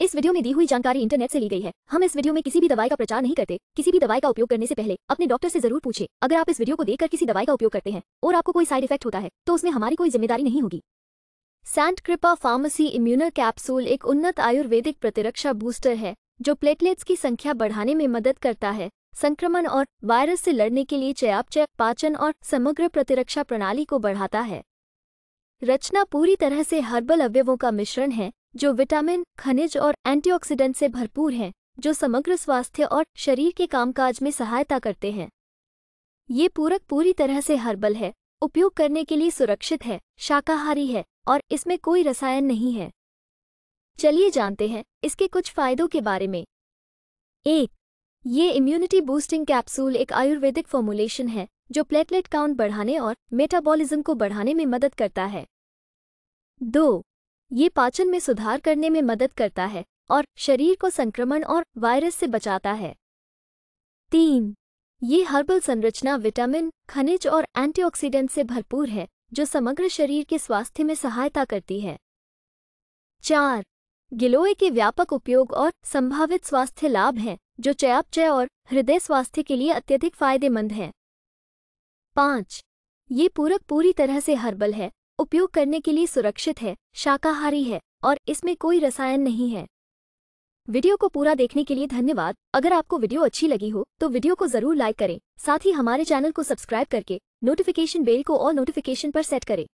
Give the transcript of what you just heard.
इस वीडियो में दी हुई जानकारी इंटरनेट से ली गई है हम इस वीडियो में किसी भी दवाई का प्रचार नहीं करते किसी भी दवाई का उपयोग करने से पहले अपने डॉक्टर से जरूर पूछे अगर आप इस वीडियो को देखकर किसी दवाई का उपयोग करते हैं और आपको कोई साइड इफेक्ट होता है तो उसमें हमारी कोई जिम्मेदारी नहीं होगी सैंट कृपा फार्मेसी इम्यूनर कैप्सूल एक उन्नत आयुर्वेदिक प्रतिरक्षा बूस्टर है जो प्लेटलेट्स की संख्या बढ़ाने में मदद करता है संक्रमण और वायरस से लड़ने के लिए चयापचय पाचन और समग्र प्रतिरक्षा प्रणाली को बढ़ाता है रचना पूरी तरह से हर्बल अवयवों का मिश्रण है जो विटामिन खनिज और एंटीऑक्सीडेंट से भरपूर हैं जो समग्र स्वास्थ्य और शरीर के कामकाज में सहायता करते हैं ये पूरक पूरी तरह से हर्बल है उपयोग करने के लिए सुरक्षित है शाकाहारी है और इसमें कोई रसायन नहीं है चलिए जानते हैं इसके कुछ फायदों के बारे में एक ये इम्यूनिटी बूस्टिंग कैप्सूल एक आयुर्वेदिक फॉर्मुलेशन है जो प्लेटलेट काउंट बढ़ाने और मेटाबॉलिज्म को बढ़ाने में मदद करता है दो ये पाचन में सुधार करने में मदद करता है और शरीर को संक्रमण और वायरस से बचाता है तीन ये हर्बल संरचना विटामिन खनिज और एंटीऑक्सीडेंट से भरपूर है जो समग्र शरीर के स्वास्थ्य में सहायता करती है चार गिलोय के व्यापक उपयोग और संभावित स्वास्थ्य लाभ हैं जो चयापचय और हृदय स्वास्थ्य के लिए अत्यधिक फायदेमंद हैं पाँच ये पूरक पूरी तरह से हर्बल है उपयोग करने के लिए सुरक्षित है शाकाहारी है और इसमें कोई रसायन नहीं है वीडियो को पूरा देखने के लिए धन्यवाद अगर आपको वीडियो अच्छी लगी हो तो वीडियो को जरूर लाइक करें साथ ही हमारे चैनल को सब्सक्राइब करके नोटिफिकेशन बेल को और नोटिफिकेशन पर सेट करें